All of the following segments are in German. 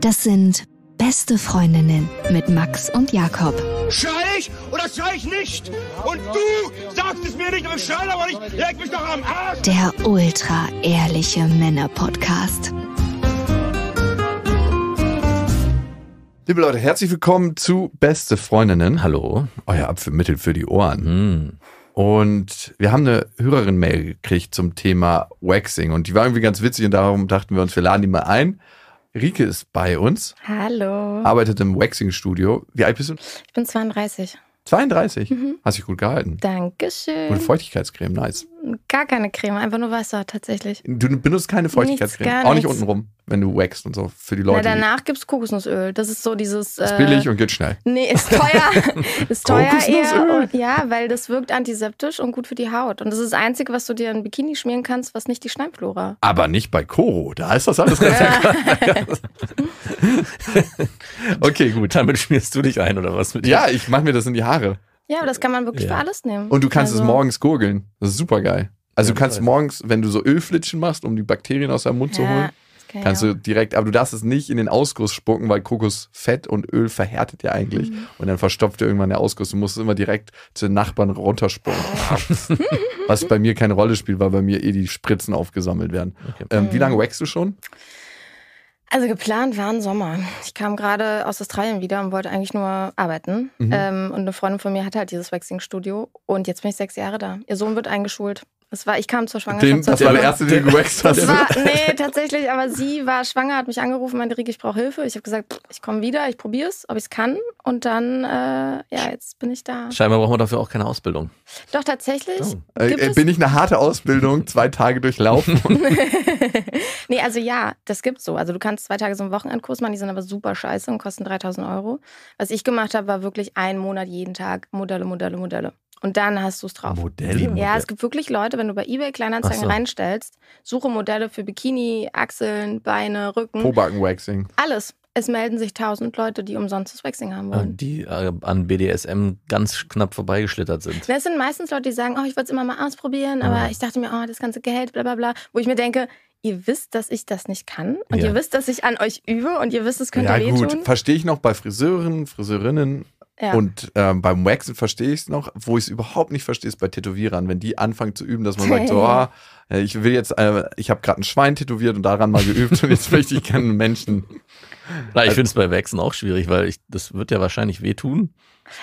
Das sind Beste Freundinnen mit Max und Jakob. Schrei ich oder schrei ich nicht? Und du sagst es mir nicht, aber ich schrei aber nicht. Leg mich doch am Arsch. Der ultra ehrliche Männer Podcast. Liebe Leute, herzlich willkommen zu Beste Freundinnen. Hallo. Euer Apfelmittel für die Ohren. Hm. Und wir haben eine Hörerin-Mail gekriegt zum Thema Waxing. Und die war irgendwie ganz witzig und darum dachten wir uns, wir laden die mal ein. Rike ist bei uns. Hallo. Arbeitet im Waxing-Studio. Wie alt bist du? Ich bin 32. 32? Mhm. Hast dich gut gehalten. Dankeschön. Gute Feuchtigkeitscreme, nice. Gar keine Creme, einfach nur Wasser tatsächlich. Du benutzt keine Feuchtigkeitscreme. Nichts, auch nicht nichts. untenrum, wenn du wächst und so für die Leute. Na, danach gibt es Kokosnussöl. Das ist so dieses. Äh, ist billig und geht schnell. Nee, ist teuer. ist teuer eher. Und, ja, weil das wirkt antiseptisch und gut für die Haut. Und das ist das Einzige, was du dir in Bikini schmieren kannst, was nicht die Schneimflora. Aber nicht bei Koro. Da ist das alles ganz Okay, gut, damit schmierst du dich ein oder was mit dir? Ja, ich mache mir das in die Haare. Ja, aber das kann man wirklich ja. für alles nehmen. Und du kannst also. es morgens gurgeln. Das ist super geil. Also ja, du kannst morgens, wenn du so Ölflitschen machst, um die Bakterien aus deinem Mund ja, zu holen, kannst du direkt, aber du darfst es nicht in den Ausguss spucken, weil Kokosfett und Öl verhärtet ja eigentlich mhm. und dann verstopft dir irgendwann der Ausguss. Du musst es immer direkt zu den Nachbarn runterspucken. Was bei mir keine Rolle spielt, weil bei mir eh die Spritzen aufgesammelt werden. Okay. Ähm, mhm. Wie lange mhm. wächst du schon? Also geplant war ein Sommer. Ich kam gerade aus Australien wieder und wollte eigentlich nur arbeiten. Mhm. Ähm, und eine Freundin von mir hatte halt dieses Waxing-Studio. Und jetzt bin ich sechs Jahre da. Ihr Sohn wird eingeschult. Das war, ich kam zur Schwangerschaft. Den, das war der erste, den du gewaxt hast. War, nee, tatsächlich, aber sie war schwanger, hat mich angerufen, meinte, Rieke, ich brauche Hilfe. Ich habe gesagt, ich komme wieder, ich probiere es, ob ich es kann. Und dann, äh, ja, jetzt bin ich da. Scheinbar brauchen wir dafür auch keine Ausbildung. Doch, tatsächlich. Oh. Äh, äh bin ich eine harte Ausbildung, zwei Tage durchlaufen? nee, also ja, das gibt's so. Also du kannst zwei Tage so einen Wochenendkurs machen, die sind aber super scheiße und kosten 3000 Euro. Was ich gemacht habe, war wirklich einen Monat jeden Tag Modelle, Modelle, Modelle. Und dann hast du es drauf. Modelle? Ja, es gibt wirklich Leute, wenn du bei eBay Kleinanzeigen so. reinstellst, suche Modelle für Bikini, Achseln, Beine, Rücken. Pobacken-Waxing. Alles. Es melden sich tausend Leute, die umsonst das Waxing haben wollen. Die äh, an BDSM ganz knapp vorbeigeschlittert sind. Das sind meistens Leute, die sagen, oh, ich wollte es immer mal ausprobieren, ja. Ah. aber ich dachte mir, oh, das ganze Geld, bla bla bla. Wo ich mir denke, ihr wisst, dass ich das nicht kann und ja. ihr wisst, dass ich an euch übe und ihr wisst, es könnte ja, wehtun. Ja gut, verstehe ich noch bei Friseuren, Friseurinnen, ja. Und ähm, beim Waxen verstehe ich es noch. Wo ich es überhaupt nicht verstehe, ist bei Tätowierern, wenn die anfangen zu üben, dass man sagt, so, oh, ich will jetzt, äh, ich habe gerade ein Schwein tätowiert und daran mal geübt und jetzt möchte ich gerne einen Menschen. Na, ich finde es bei Waxen auch schwierig, weil ich, das wird ja wahrscheinlich wehtun.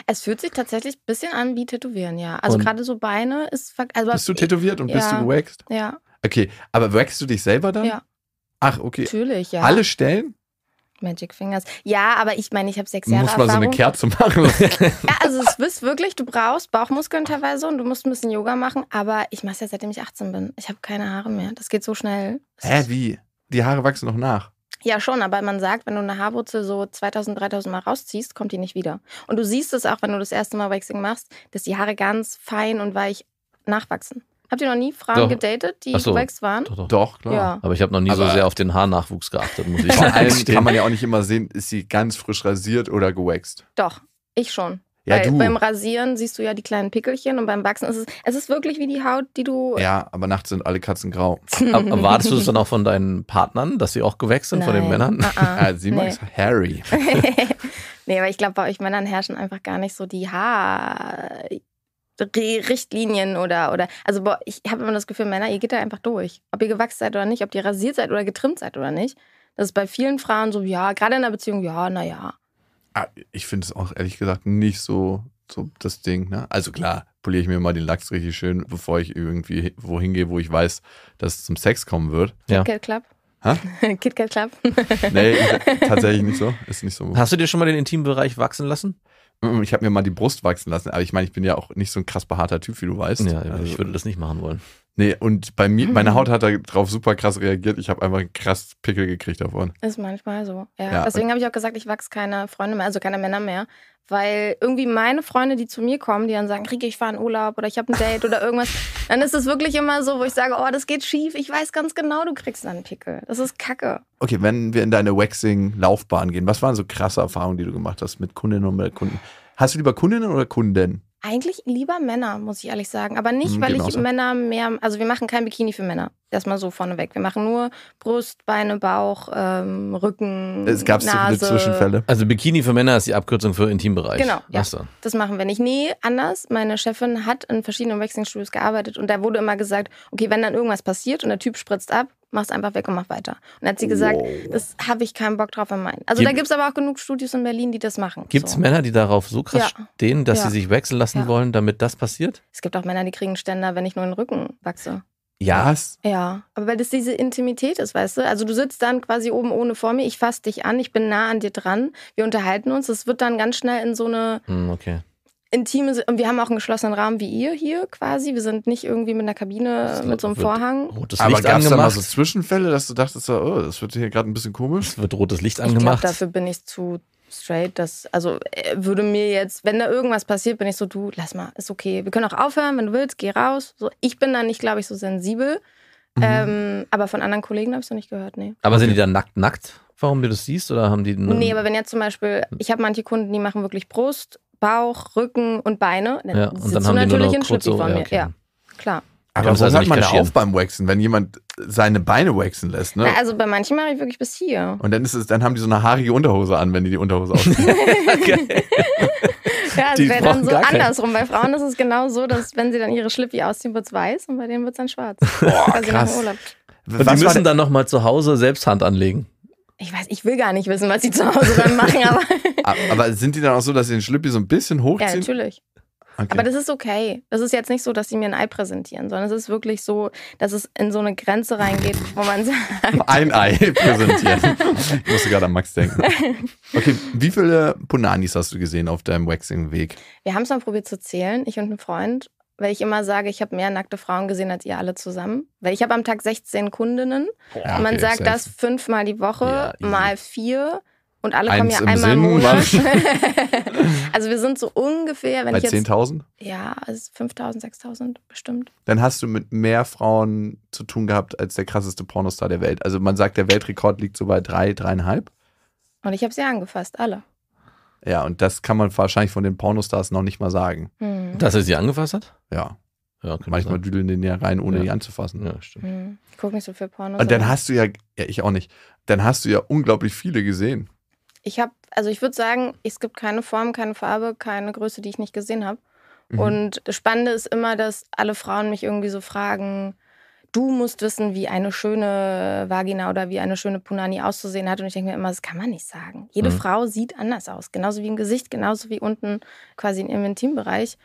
Es fühlt sich tatsächlich ein bisschen an wie Tätowieren, ja. Also gerade so Beine ist. Also bist du tätowiert und ja, bist du gewaxt? Ja. Okay, aber waxst du dich selber dann? Ja. Ach, okay. Natürlich, ja. Alle Stellen? Magic Fingers. Ja, aber ich meine, ich habe sechs Jahre Muss mal so eine Kerze machen. ja, also es ist wirklich, du brauchst Bauchmuskeln teilweise und du musst ein bisschen Yoga machen, aber ich mache es ja seitdem ich 18 bin. Ich habe keine Haare mehr. Das geht so schnell. Hä, wie? Die Haare wachsen noch nach. Ja, schon, aber man sagt, wenn du eine Haarwurzel so 2000, 3000 Mal rausziehst, kommt die nicht wieder. Und du siehst es auch, wenn du das erste Mal Waxing machst, dass die Haare ganz fein und weich nachwachsen. Habt ihr noch nie Frauen Doch. gedatet, die so. gewächst waren? Doch, doch. doch klar. Ja. Aber ich habe noch nie Aber so sehr auf den Haarnachwuchs geachtet, muss ich sagen. Vor allem kann man ja auch nicht immer sehen, ist sie ganz frisch rasiert oder gewächst. Doch, ich schon. Ja, Weil du. beim Rasieren siehst du ja die kleinen Pickelchen und beim Wachsen ist es, es ist wirklich wie die Haut, die du. Ja, aber nachts sind alle Katzen grau. Hm. Erwartest du es dann auch von deinen Partnern, dass sie auch gewächst sind, Nein. von den Männern? Uh -uh. ja, sie nee. mag Harry. nee, aber ich glaube, bei euch Männern herrschen einfach gar nicht so die Haar. Richtlinien oder, oder also boah, ich habe immer das Gefühl, Männer, ihr geht da einfach durch. Ob ihr gewachsen seid oder nicht, ob ihr rasiert seid oder getrimmt seid oder nicht. Das ist bei vielen Frauen so, ja, gerade in einer Beziehung, ja, naja. Ah, ich finde es auch ehrlich gesagt nicht so, so das Ding. Ne? Also klar, poliere ich mir mal den Lachs richtig schön, bevor ich irgendwie wohin gehe, wo ich weiß, dass es zum Sex kommen wird. Ja. Kit Club. Ha? Club. nee, tatsächlich nicht so. Ist nicht so. Hast du dir schon mal den Intimbereich wachsen lassen? Mm, ich habe mir mal die Brust wachsen lassen, aber ich meine, ich bin ja auch nicht so ein krass behaarter Typ, wie du weißt. Ja, also, ich würde das nicht machen wollen. Nee, und bei mir, meine Haut hm. hat darauf super krass reagiert. Ich habe einfach einen krass Pickel gekriegt davon. Ist manchmal so. Ja. ja Deswegen habe ich auch gesagt, ich wachse keine Freunde mehr, also keine Männer mehr. Weil irgendwie meine Freunde, die zu mir kommen, die dann sagen, Rieke, ich fahre in Urlaub oder ich habe ein Date oder irgendwas, dann ist es wirklich immer so, wo ich sage, oh, das geht schief. Ich weiß ganz genau, du kriegst dann einen Pickel. Das ist Kacke. Okay, wenn wir in deine Waxing-Laufbahn gehen, was waren so krasse Erfahrungen, die du gemacht hast mit Kundinnen und mit Kunden? Hast du lieber Kundinnen oder Kunden? Eigentlich lieber Männer, muss ich ehrlich sagen. Aber nicht, mhm, weil Geben ich Männer mehr. Also wir machen kein Bikini für Männer. Erstmal so vorneweg. Wir machen nur Brust, Beine, Bauch, ähm, Rücken. Es gab Nase. Zwischenfälle. Also Bikini für Männer ist die Abkürzung für Intimbereich. Genau. Ja. So. Das machen wir nicht. Nee, anders. Meine Chefin hat in verschiedenen Waxing-Studios gearbeitet und da wurde immer gesagt, okay, wenn dann irgendwas passiert und der Typ spritzt ab, mach's einfach weg und mach weiter. Und dann hat sie gesagt, wow. das habe ich keinen Bock drauf in meinen. Also Gib da gibt's aber auch genug Studios in Berlin, die das machen. Gibt's so. Männer, die darauf so krass ja. stehen, dass ja. sie sich wechseln lassen ja. wollen, damit das passiert? Es gibt auch Männer, die kriegen Ständer, wenn ich nur den Rücken wachse. Ja. Ja, aber weil das diese Intimität ist, weißt du? Also du sitzt dann quasi oben ohne vor mir, ich fasse dich an, ich bin nah an dir dran, wir unterhalten uns, es wird dann ganz schnell in so eine hm, okay intime, und wir haben auch einen geschlossenen Rahmen wie ihr hier quasi. Wir sind nicht irgendwie mit einer Kabine mit so einem Vorhang. Rotes Licht Aber Licht gab es da mal so Zwischenfälle, dass du dachtest, oh, das wird hier gerade ein bisschen komisch? Es wird rotes Licht angemacht. Ich glaub, dafür bin ich zu straight. Das, also äh, würde mir jetzt, wenn da irgendwas passiert, bin ich so, du, lass mal, ist okay. Wir können auch aufhören, wenn du willst, geh raus. So, ich bin da nicht, glaube ich, so sensibel. Mhm. Ähm, aber von anderen Kollegen habe ich es noch nicht gehört, nee. Aber sind die dann nackt, nackt? Warum du das siehst oder haben die. Nee, aber wenn jetzt zum Beispiel, ich habe manche Kunden, die machen wirklich Brust Bauch, Rücken und Beine. Dann ne, ja, und dann haben natürlich die nur noch kurz so, von mir. Ja, okay. ja, klar. Aber wo also hört man da auf beim Waxen, wenn jemand äh, seine Beine waxen lässt? Ne? Na, also bei manchen mache ich wirklich bis hier. Und dann, ist es, dann haben die so eine haarige Unterhose an, wenn die die Unterhose ausziehen. ja, das wäre dann so andersrum. Bei Frauen ist es genau so, dass wenn sie dann ihre Schlippi ausziehen, wird es weiß und bei denen wird es dann schwarz. Boah, krass. Und die müssen dann nochmal zu Hause selbst Hand anlegen ich weiß, ich will gar nicht wissen, was sie zu Hause dann machen, aber. Ah, aber sind die dann auch so, dass sie den Schlüppi so ein bisschen hochziehen? Ja, natürlich. Okay. Aber das ist okay. Das ist jetzt nicht so, dass sie mir ein Ei präsentieren, sondern es ist wirklich so, dass es in so eine Grenze reingeht, wo man sagt. Ein Ei präsentieren. ich musste gerade an Max denken. Okay, wie viele Punanis hast du gesehen auf deinem Waxing-Weg? Wir haben es mal probiert zu zählen, ich und ein Freund weil ich immer sage, ich habe mehr nackte Frauen gesehen als ihr alle zusammen. Weil ich habe am Tag 16 Kundinnen. Ja, und man okay, sagt das fünfmal die Woche, ja, mal vier. Und alle Eins kommen ja einmal Sinn, im Monat. also wir sind so ungefähr, wenn Bei ich jetzt... 10.000? Ja, also 5.000, 6.000 bestimmt. Dann hast du mit mehr Frauen zu tun gehabt als der krasseste Pornostar der Welt. Also man sagt, der Weltrekord liegt so bei drei, dreieinhalb. Und ich habe sie angefasst, alle. Ja, und das kann man wahrscheinlich von den Pornostars noch nicht mal sagen. Hm. Dass er sie angefasst hat? Ja. ja Manchmal düdeln den ja rein, ohne ja. die anzufassen. Ja, stimmt. Mhm. Ich gucke nicht so viel Pornos. Und dann hast du ja, ja, ich auch nicht, dann hast du ja unglaublich viele gesehen. Ich habe, also ich würde sagen, es gibt keine Form, keine Farbe, keine Größe, die ich nicht gesehen habe. Mhm. Und das Spannende ist immer, dass alle Frauen mich irgendwie so fragen, du musst wissen, wie eine schöne Vagina oder wie eine schöne Punani auszusehen hat. Und ich denke mir immer, das kann man nicht sagen. Jede mhm. Frau sieht anders aus, genauso wie im Gesicht, genauso wie unten quasi in ihrem Intimbereich.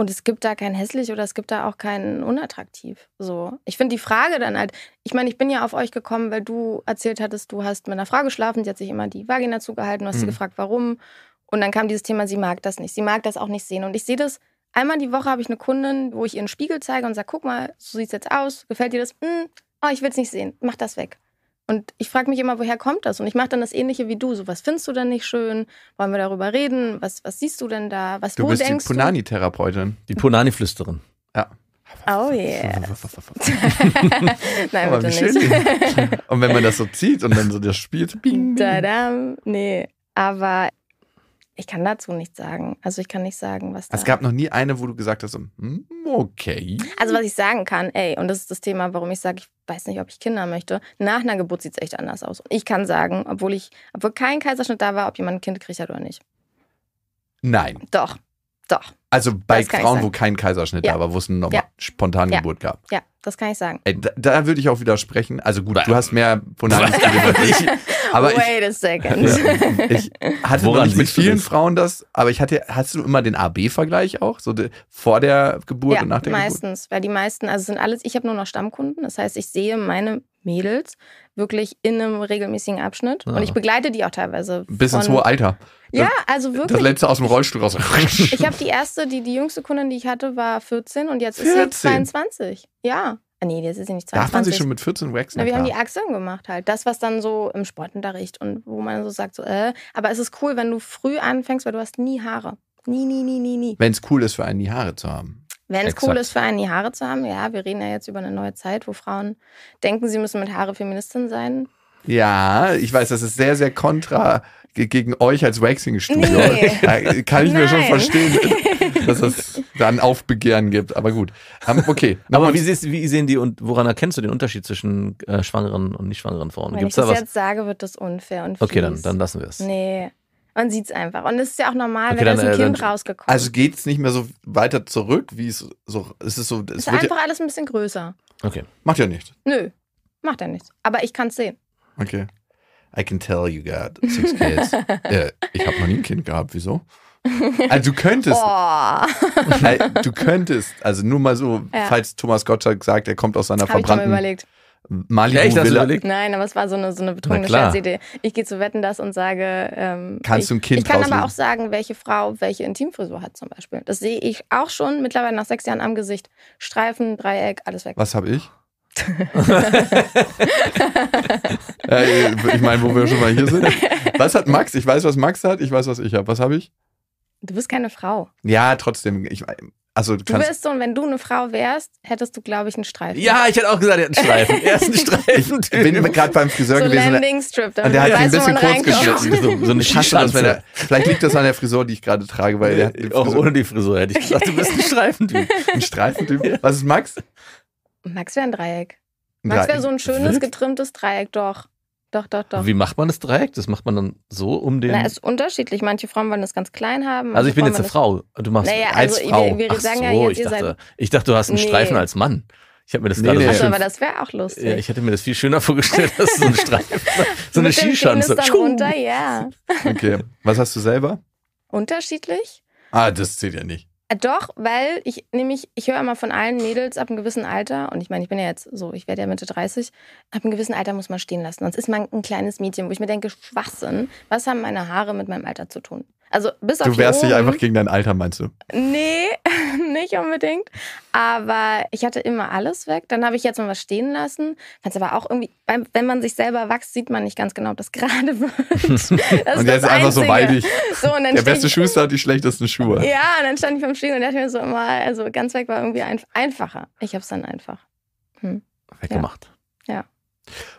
Und es gibt da kein hässlich oder es gibt da auch kein unattraktiv. So, ich finde die Frage dann halt, ich meine, ich bin ja auf euch gekommen, weil du erzählt hattest, du hast mit einer Frau geschlafen, sie hat sich immer die Vagina zugehalten, du hast mhm. sie gefragt, warum. Und dann kam dieses Thema, sie mag das nicht, sie mag das auch nicht sehen. Und ich sehe das, einmal die Woche habe ich eine Kundin, wo ich ihren Spiegel zeige und sage, guck mal, so sieht es jetzt aus, gefällt dir das? Hm, oh, ich will es nicht sehen, mach das weg. Und ich frage mich immer, woher kommt das? Und ich mache dann das Ähnliche wie du. So, was findest du denn nicht schön? Wollen wir darüber reden? Was, was siehst du denn da? Was, du wo bist die Punani-Therapeutin. Die Punani-Flüsterin. Ja. Oh yeah. Nein, Aber bitte nicht. und wenn man das so zieht und dann so das spielt. Bing, bing. Tadam. Nee. Aber ich kann dazu nichts sagen. Also ich kann nicht sagen, was. Da Es gab noch nie eine, wo du gesagt hast, hm, okay. Also was ich sagen kann, ey, und das ist das Thema, warum ich sage, ich weiß nicht, ob ich Kinder möchte. Nach einer Geburt sieht es echt anders aus. ich kann sagen, obwohl ich, obwohl kein Kaiserschnitt da war, ob jemand ein Kind gekriegt hat oder nicht. Nein. Doch, doch. Also bei Frauen, wo kein Kaiserschnitt ja. da war, wo es eine ja. spontane ja. Geburt gab. Ja, das kann ich sagen. Ey, da, da würde ich auch widersprechen. Also gut, du hast mehr von der als ich. Aber Wait a second. Ich, ich hatte Woran nicht mit vielen Frauen das, aber ich hatte, hast du immer den AB-Vergleich auch? So de, vor der Geburt ja, und nach der meistens, Geburt? meistens. Weil die meisten, also sind alles, ich habe nur noch Stammkunden. Das heißt, ich sehe meine Mädels wirklich in einem regelmäßigen Abschnitt. Ja. Und ich ah. begleite die auch teilweise. Bis ins hohe Alter. Ja, also wirklich. Das letzte aus dem Rollstuhl raus. ich habe die erste, die, die jüngste Kundin, die ich hatte, war 14 und jetzt 14? ist sie 22. Ja. Ah, nee, jetzt ist sie nicht 22. Darf man sich schon mit 14 waxen? Na, wir klar. haben die Achseln gemacht halt. Das, was dann so im Sportunterricht und wo man so sagt, so, äh. Aber es ist cool, wenn du früh anfängst, weil du hast nie Haare. Nie, nie, nie, nie, nie. Wenn es cool ist, für einen nie Haare zu haben. Wenn es cool ist, für einen die Haare zu haben, ja, wir reden ja jetzt über eine neue Zeit, wo Frauen denken, sie müssen mit Haare Feministin sein. Ja, ich weiß, das ist sehr, sehr kontra gegen euch als Waxing-Studio. Nee. Kann ich Nein. mir schon verstehen, dass es dann Aufbegehren gibt. Aber gut. Okay. Aber wie, siehst, wie sehen die und woran erkennst du den Unterschied zwischen äh, schwangeren und nicht schwangeren Frauen? Wenn Gibt's ich da das was? jetzt sage, wird das unfair und fies. Okay, dann, dann lassen wir es. Nee, man sieht es einfach. Und es ist ja auch normal, okay, wenn dann, da ein äh, Kind dann, rausgekommen Also geht es nicht mehr so weiter zurück, wie es so. Es ist so. Es ist einfach ja, alles ein bisschen größer. Okay. Macht ja nichts. Nö, macht ja nichts. Aber ich kann es sehen. Okay. I can tell you got six kids. äh, ich habe noch nie ein Kind gehabt, wieso? Also du könntest. Oh. du könntest. Also nur mal so, ja. falls Thomas Gottschalk sagt, er kommt aus seiner hab verbrannten. Ich mir überlegt. Malibu ja, ich das Villa. Überlegt? Nein, aber es war so eine, so eine betrunkene Scherzidee. Ich gehe zu Wetten das und sage. Ähm, Kannst ich, du ein Kind Ich kann ausleben. aber auch sagen, welche Frau welche Intimfrisur hat zum Beispiel. Das sehe ich auch schon mittlerweile nach sechs Jahren am Gesicht. Streifen, Dreieck, alles weg. Was habe ich? Äh, ich meine, wo wir schon mal hier sind. Was hat Max? Ich weiß, was Max hat. Ich weiß, was ich habe. Was habe ich? Du bist keine Frau. Ja, trotzdem. Ich, also, du, du wärst so, und wenn du eine Frau wärst, hättest du, glaube ich, einen Streifen. Ja, ich hätte auch gesagt, er hat einen Streifen. Er ist ein Streifen. Ich bin gerade beim Friseur so gewesen. Landing Strip, und der hat weiß, ein bisschen kurz geschnitten. So, so eine Tasche. Vielleicht liegt das an der Frisur, die ich gerade trage, weil der Auch ohne die Frisur hätte ich gesagt, du bist ein Streifentyp. ein Streifentyp? Was ist Max? Max wäre ein Dreieck. Max wäre so ein schönes, getrimmtes Dreieck, doch. Doch, doch, doch. Wie macht man das Dreieck? Das macht man dann so um den. Na, ist unterschiedlich. Manche Frauen wollen das ganz klein haben. Also ich bin Frauen jetzt eine Frau. Du machst naja, als also Frau. Wir, wir sagen Ach so, ja, jetzt, ich, dachte, seid... ich dachte, du hast einen nee. Streifen als Mann. Ich habe mir das nee, gerade nee. Also, aber das wäre auch lustig. Ja, ich hätte mir das viel schöner vorgestellt, dass so ein Streifen, so eine Skischanze. Dann runter, ja. Okay. Was hast du selber? Unterschiedlich? Ah, das zählt ja nicht. Äh, doch, weil ich nämlich, ich höre immer von allen Mädels ab einem gewissen Alter, und ich meine, ich bin ja jetzt so, ich werde ja Mitte 30, ab einem gewissen Alter muss man stehen lassen. Sonst ist man ein kleines Mädchen, wo ich mir denke, Schwachsinn, was haben meine Haare mit meinem Alter zu tun? Also bis auf Du wärst dich einfach gegen dein Alter, meinst du? Nee, nicht unbedingt. Aber ich hatte immer alles weg. Dann habe ich jetzt mal was stehen lassen. Fand es aber auch irgendwie, wenn man sich selber wächst, sieht man nicht ganz genau, ob das gerade wird. Das und der ist, ist einfach so weidig. So, der beste Schuster hat die schlechtesten Schuhe. Ja, und dann stand ich beim Spiegel und dachte mir so immer, also ganz weg war irgendwie ein, einfacher. Ich habe es dann einfach. Hm. Weggemacht. Ja. ja.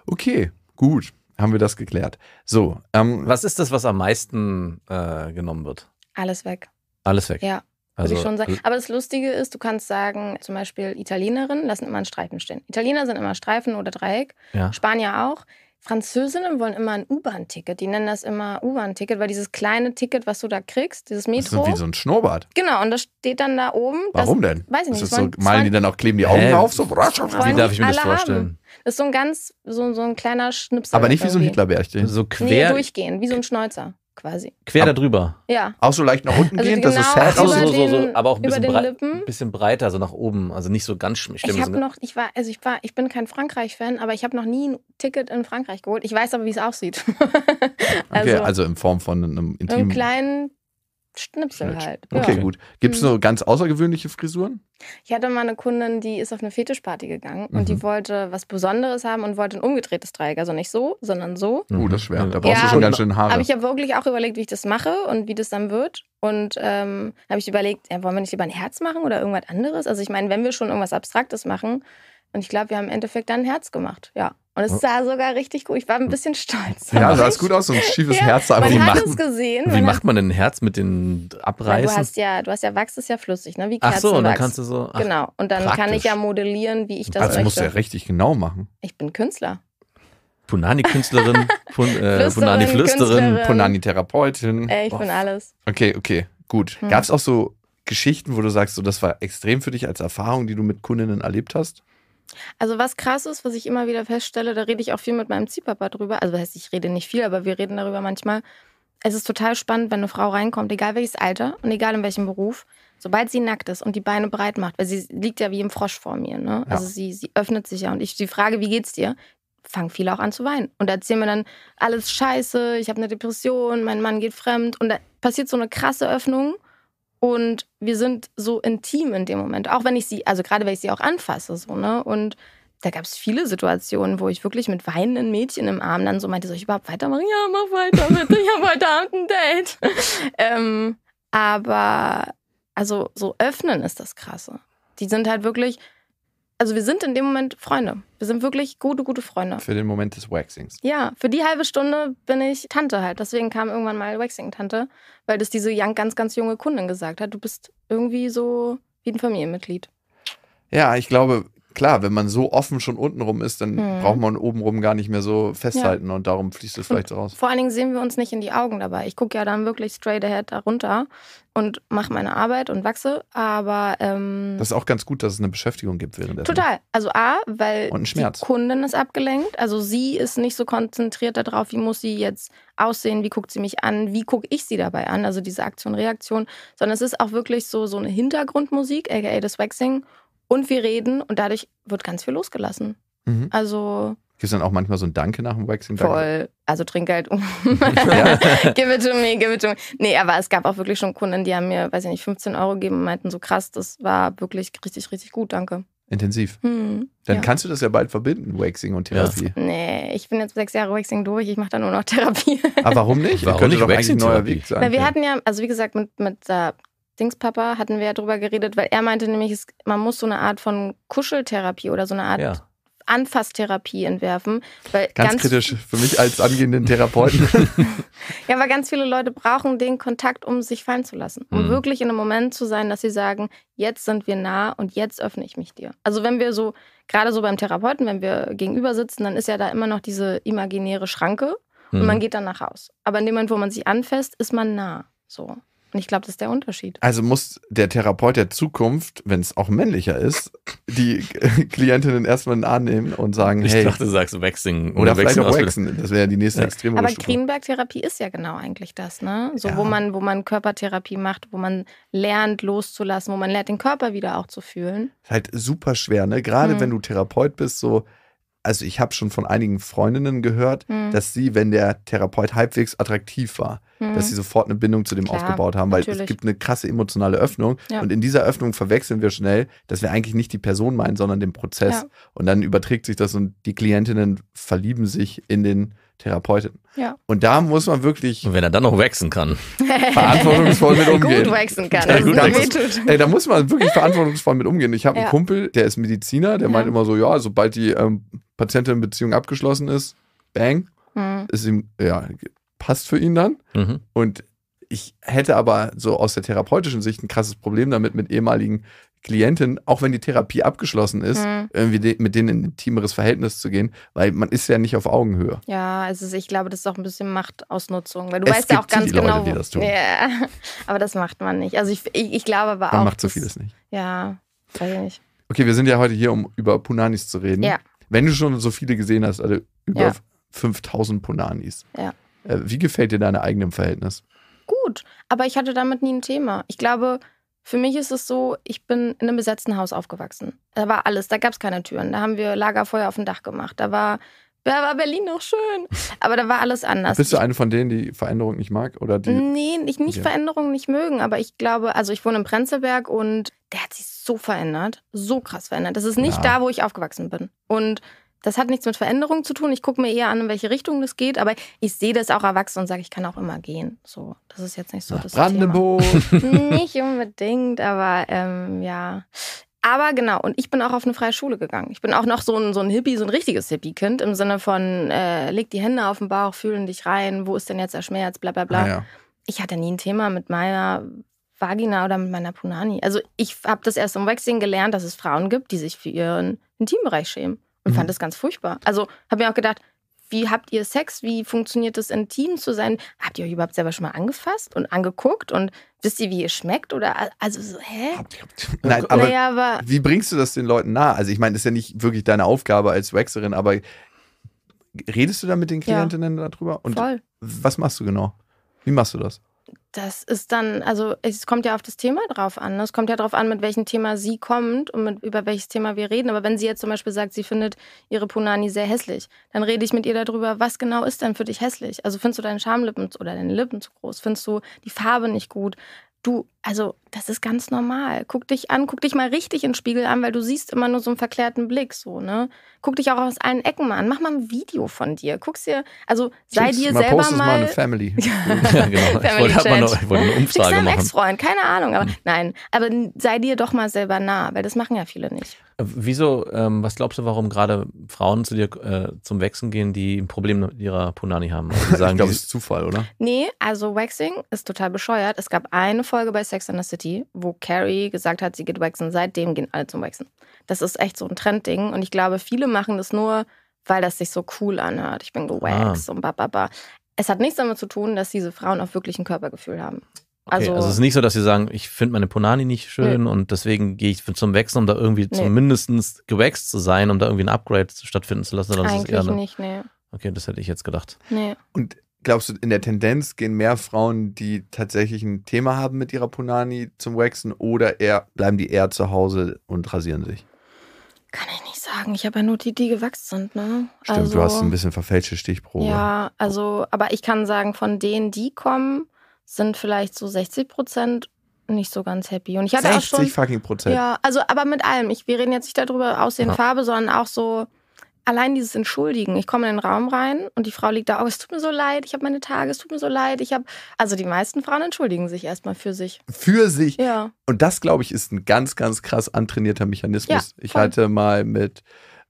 Okay, gut haben wir das geklärt. So, ähm, Was ist das, was am meisten äh, genommen wird? Alles weg. Alles weg. Ja. Also, ich schon sagen. Aber das Lustige ist, du kannst sagen, zum Beispiel Italienerinnen lassen immer einen Streifen stehen. Italiener sind immer Streifen oder Dreieck. Ja. Spanier auch. Französinnen wollen immer ein U-Bahn-Ticket. Die nennen das immer U-Bahn-Ticket, weil dieses kleine Ticket, was du da kriegst, dieses Metro. Das ist wie so ein Schnurrbart. Genau, und das steht dann da oben. Warum das, denn? Weiß ich nicht. Ist das so, malen die dann auch, kleben die Augen auf? So, wie darf ich mir das vorstellen? Haben. Das ist so ein ganz, so, so ein kleiner Schnipsel. Aber nicht irgendwie. wie so ein Hitlerberg. So quer. Nee, durchgehen, wie so ein Schnäuzer quasi. Quer da drüber. Ja. Auch so leicht nach unten also gehen, genau dass es genau fährt so, so, so, aber auch ein bisschen, brei ein bisschen breiter, so nach oben, also nicht so ganz schlimm. Ich habe noch, ich war, also ich war, ich bin kein Frankreich-Fan, aber ich habe noch nie ein Ticket in Frankreich geholt. Ich weiß aber, wie es aussieht. also, okay, also in Form von einem intimen. Einem kleinen Schnipsel halt. halt. Okay, ja. gut. Gibt es mhm. so ganz außergewöhnliche Frisuren? Ich hatte mal eine Kundin, die ist auf eine Fetischparty gegangen mhm. und die mhm. wollte was Besonderes haben und wollte ein umgedrehtes Dreieck. Also nicht so, sondern so. Oh, uh, das ist schwer. Da brauchst ja, du schon ganz schön Haare. Aber ich habe wirklich auch überlegt, wie ich das mache und wie das dann wird. Und ähm, habe ich überlegt, ja, wollen wir nicht lieber ein Herz machen oder irgendwas anderes? Also ich meine, wenn wir schon irgendwas Abstraktes machen, und ich glaube, wir haben im Endeffekt dann ein Herz gemacht, ja. Und es sah sogar richtig gut. Ich war ein bisschen stolz. Ja, sah es gut aus, so ein schiefes ja, Herz. Aber man wie hat macht, es gesehen. Wie macht man denn ein Herz mit den Abreißen? Na, du hast ja, du hast ja Wachs ist ja flüssig, ne? Wie Ach so, dann kannst du so. Ach, genau. Und dann praktisch. kann ich ja modellieren, wie ich das also möchte. Das musst du ja richtig genau machen. Ich bin Künstler. Punani-Künstlerin, äh, Punani-Flüsterin, Punani-Therapeutin. Ey, ich oh. bin alles. Okay, okay, gut. Hm. Gab es auch so Geschichten, wo du sagst, so, das war extrem für dich als Erfahrung, die du mit Kundinnen erlebt hast? Also was krass ist, was ich immer wieder feststelle, da rede ich auch viel mit meinem Ziehpapa drüber. Also das heißt, ich rede nicht viel, aber wir reden darüber manchmal. Es ist total spannend, wenn eine Frau reinkommt, egal welches Alter und egal in welchem Beruf, sobald sie nackt ist und die Beine breit macht, weil sie liegt ja wie im Frosch vor mir, ne? Ja. Also sie, sie öffnet sich ja und ich die Frage, wie geht's dir? fangen viele auch an zu weinen und erzählen mir dann alles scheiße, ich habe eine Depression, mein Mann geht fremd und da passiert so eine krasse Öffnung und wir sind so intim in dem Moment. Auch wenn ich sie, also gerade wenn ich sie auch anfasse, so, ne? Und da gab es viele Situationen, wo ich wirklich mit weinenden Mädchen im Arm dann so meinte, soll ich überhaupt weitermachen? Ja, mach weiter bitte, ich habe heute Abend ein Date. ähm, aber also so öffnen ist das Krasse. Die sind halt wirklich, also wir sind in dem Moment Freunde. Wir sind wirklich gute, gute Freunde. Für den Moment des Waxings. Ja, für die halbe Stunde bin ich Tante halt. Deswegen kam irgendwann mal Waxing-Tante, weil das diese ganz, ganz junge Kundin gesagt hat. Du bist irgendwie so wie ein Familienmitglied. Ja, ich glaube, klar, wenn man so offen schon untenrum ist, dann mhm. braucht man obenrum gar nicht mehr so festhalten ja. und darum fließt es vielleicht und raus. Vor allen Dingen sehen wir uns nicht in die Augen dabei. Ich gucke ja dann wirklich straight ahead darunter und mache meine Arbeit und wachse, aber. Ähm, das ist auch ganz gut, dass es eine Beschäftigung gibt währenddessen. Total. Also, A, weil die Kundin ist abgelenkt. Also, sie ist nicht so konzentriert darauf, wie muss sie jetzt aussehen, wie guckt sie mich an, wie gucke ich sie dabei an, also diese Aktion, Reaktion, sondern es ist auch wirklich so, so eine Hintergrundmusik, aka das Waxing und wir reden und dadurch wird ganz viel losgelassen. Mhm. Also. Gibt es dann auch manchmal so ein Danke nach dem Waxing? Danke? Voll. Also Trinkgeld halt um. give it to me, give it to me. Nee, aber es gab auch wirklich schon Kunden, die haben mir, weiß ich nicht, 15 Euro gegeben und meinten so krass, das war wirklich richtig, richtig gut, danke. Intensiv. Hm, dann ja. kannst du das ja bald verbinden, Waxing und Therapie. Ja. Nee, ich bin jetzt sechs Jahre Waxing durch, ich mache da nur noch Therapie. Aber warum nicht? Warum könnte nicht doch Waxing neuer Weg sein. Weil wir ja. hatten ja, also wie gesagt, mit, mit äh, Dingspapa hatten wir ja drüber geredet, weil er meinte nämlich, es, man muss so eine Art von Kuscheltherapie oder so eine Art ja. Anfasstherapie entwerfen. Weil ganz, ganz kritisch für mich als angehenden Therapeuten. ja, aber ganz viele Leute brauchen den Kontakt, um sich fallen zu lassen. Um mhm. wirklich in einem Moment zu sein, dass sie sagen, jetzt sind wir nah und jetzt öffne ich mich dir. Also wenn wir so, gerade so beim Therapeuten, wenn wir gegenüber sitzen, dann ist ja da immer noch diese imaginäre Schranke und mhm. man geht dann nach Haus. Aber in dem Moment, wo man sich anfasst, ist man nah. So. Und ich glaube, das ist der Unterschied. Also muss der Therapeut der Zukunft, wenn es auch männlicher ist, die Klientinnen erstmal annehmen und sagen, ich hey. Ich dachte, du sagst Waxing. Oder, oder vielleicht auch Waxen. Das wäre ja die nächste ja. extreme Aber Greenberg-Therapie ist ja genau eigentlich das, ne? So, ja. wo, man, wo man Körpertherapie macht, wo man lernt loszulassen, wo man lernt, den Körper wieder auch zu fühlen. Ist halt super schwer, ne? Gerade mhm. wenn du Therapeut bist, so also ich habe schon von einigen Freundinnen gehört, hm. dass sie, wenn der Therapeut halbwegs attraktiv war, hm. dass sie sofort eine Bindung zu dem Klar, aufgebaut haben, weil natürlich. es gibt eine krasse emotionale Öffnung. Ja. Und in dieser Öffnung verwechseln wir schnell, dass wir eigentlich nicht die Person meinen, sondern den Prozess. Ja. Und dann überträgt sich das und die Klientinnen verlieben sich in den Therapeutin. Ja. Und da muss man wirklich. Und wenn er dann noch wachsen kann. verantwortungsvoll mit umgehen. Gut wachsen kann. Da, gut da, ey, da muss man wirklich verantwortungsvoll mit umgehen. Ich habe ja. einen Kumpel, der ist Mediziner, der ja. meint immer so: Ja, sobald die ähm, Patientin-Beziehung abgeschlossen ist, bang, hm. ist ihm, ja, passt für ihn dann. Mhm. Und ich hätte aber so aus der therapeutischen Sicht ein krasses Problem damit, mit ehemaligen Klientin, auch wenn die Therapie abgeschlossen ist, mhm. irgendwie de mit denen in ein intimeres Verhältnis zu gehen, weil man ist ja nicht auf Augenhöhe. Ja, es ist, ich glaube, das ist auch ein bisschen Machtausnutzung, weil du es weißt ja auch ganz die genau, Leute, die das tun. Ja, aber das macht man nicht. Also ich, ich, ich glaube aber man auch. Man macht so vieles nicht. Ja, weiß ich nicht. Okay, wir sind ja heute hier, um über Punanis zu reden. Ja. Wenn du schon so viele gesehen hast, also über ja. 5000 Punanis. Ja. Äh, wie gefällt dir deine eigene Verhältnis? Gut, aber ich hatte damit nie ein Thema. Ich glaube, für mich ist es so, ich bin in einem besetzten Haus aufgewachsen. Da war alles, da gab es keine Türen. Da haben wir Lagerfeuer auf dem Dach gemacht. Da war, da war Berlin noch schön. Aber da war alles anders. Bist du eine von denen, die Veränderung nicht mag? Oder die nee, ich nicht ja. Veränderung nicht mögen. Aber ich glaube, also ich wohne in Prenzlberg und der hat sich so verändert, so krass verändert. Das ist nicht ja. da, wo ich aufgewachsen bin. Und das hat nichts mit Veränderung zu tun. Ich gucke mir eher an, in welche Richtung das geht, aber ich sehe das auch erwachsen und sage, ich kann auch immer gehen. So, das ist jetzt nicht so Nach das Brandenburg. Thema. nicht unbedingt, aber ähm, ja. Aber genau, und ich bin auch auf eine freie Schule gegangen. Ich bin auch noch so ein, so ein Hippie, so ein richtiges Hippie-Kind im Sinne von, äh, leg die Hände auf den Bauch, fühlen dich rein, wo ist denn jetzt der Schmerz, bla bla bla. Ah, ja. Ich hatte nie ein Thema mit meiner Vagina oder mit meiner Punani. Also ich habe das erst im Waxing gelernt, dass es Frauen gibt, die sich für ihren Intimbereich schämen und mhm. fand das ganz furchtbar. Also habe mir auch gedacht, wie habt ihr Sex? Wie funktioniert es, intim zu sein? Habt ihr euch überhaupt selber schon mal angefasst und angeguckt? Und wisst ihr, wie ihr schmeckt? Oder also so, hä? Nein, aber, naja, aber wie bringst du das den Leuten nahe? Also ich meine, das ist ja nicht wirklich deine Aufgabe als Waxerin, aber redest du da mit den Klientinnen ja, darüber? Und voll. was machst du genau? Wie machst du das? das ist dann, also es kommt ja auf das Thema drauf an. Ne? Es kommt ja drauf an, mit welchem Thema sie kommt und mit, über welches Thema wir reden. Aber wenn sie jetzt zum Beispiel sagt, sie findet ihre Punani sehr hässlich, dann rede ich mit ihr darüber, was genau ist denn für dich hässlich? Also findest du deine Schamlippen oder deine Lippen zu groß? Findest du die Farbe nicht gut? Du, also das ist ganz normal. Guck dich an, guck dich mal richtig in den Spiegel an, weil du siehst immer nur so einen verklärten Blick, so, ne? Guck dich auch aus allen Ecken mal an. Mach mal ein Video von dir. Guck's dir, also sei Schick's, dir mal selber mal. mal eine Family. ja, genau. Family genau. ich, wollte, mal noch, ich wollte eine Umfrage machen. Ex-Freund, keine Ahnung, aber hm. nein. Aber sei dir doch mal selber nah, weil das machen ja viele nicht. Äh, wieso, ähm, was glaubst du, warum gerade Frauen zu dir äh, zum Wechseln gehen, die ein Problem mit ihrer Punani haben? Also sagen, ich glaube, es ist Zufall, oder? Nee, also Waxing ist total bescheuert. Es gab eine Folge bei Sex and the City, City, wo Carrie gesagt hat, sie geht waxen. Seitdem gehen alle zum Waxen. Das ist echt so ein Trendding. Und ich glaube, viele machen das nur, weil das sich so cool anhört. Ich bin gewaxt ah. und ba. Es hat nichts damit zu tun, dass diese Frauen auch wirklich ein Körpergefühl haben. Okay, also, also, es ist nicht so, dass sie sagen, ich finde meine Ponani nicht schön nee. und deswegen gehe ich zum Wechseln, um da irgendwie nee. zumindest gewächst zu sein, um da irgendwie ein Upgrade stattfinden zu lassen. Eigentlich ist eher nicht, nee. Okay, das hätte ich jetzt gedacht. Nee. Und glaubst du, in der Tendenz gehen mehr Frauen, die tatsächlich ein Thema haben mit ihrer Punani zum Waxen oder eher, bleiben die eher zu Hause und rasieren sich? Kann ich nicht sagen. Ich habe ja nur die, die gewachsen sind, ne? Stimmt, also, du hast ein bisschen verfälschte Stichprobe. Ja, also, aber ich kann sagen, von denen, die kommen, sind vielleicht so 60 Prozent nicht so ganz happy. Und ich hatte 60 auch schon, fucking Prozent. Ja, also, aber mit allem. Ich, wir reden jetzt nicht darüber aussehen, ja. Farbe, sondern auch so allein dieses Entschuldigen. Ich komme in den Raum rein und die Frau liegt da, oh, es tut mir so leid, ich habe meine Tage, es tut mir so leid, ich habe. Also die meisten Frauen entschuldigen sich erstmal für sich. Für sich? Ja. Und das, glaube ich, ist ein ganz, ganz krass antrainierter Mechanismus. Ja, ich hatte mal mit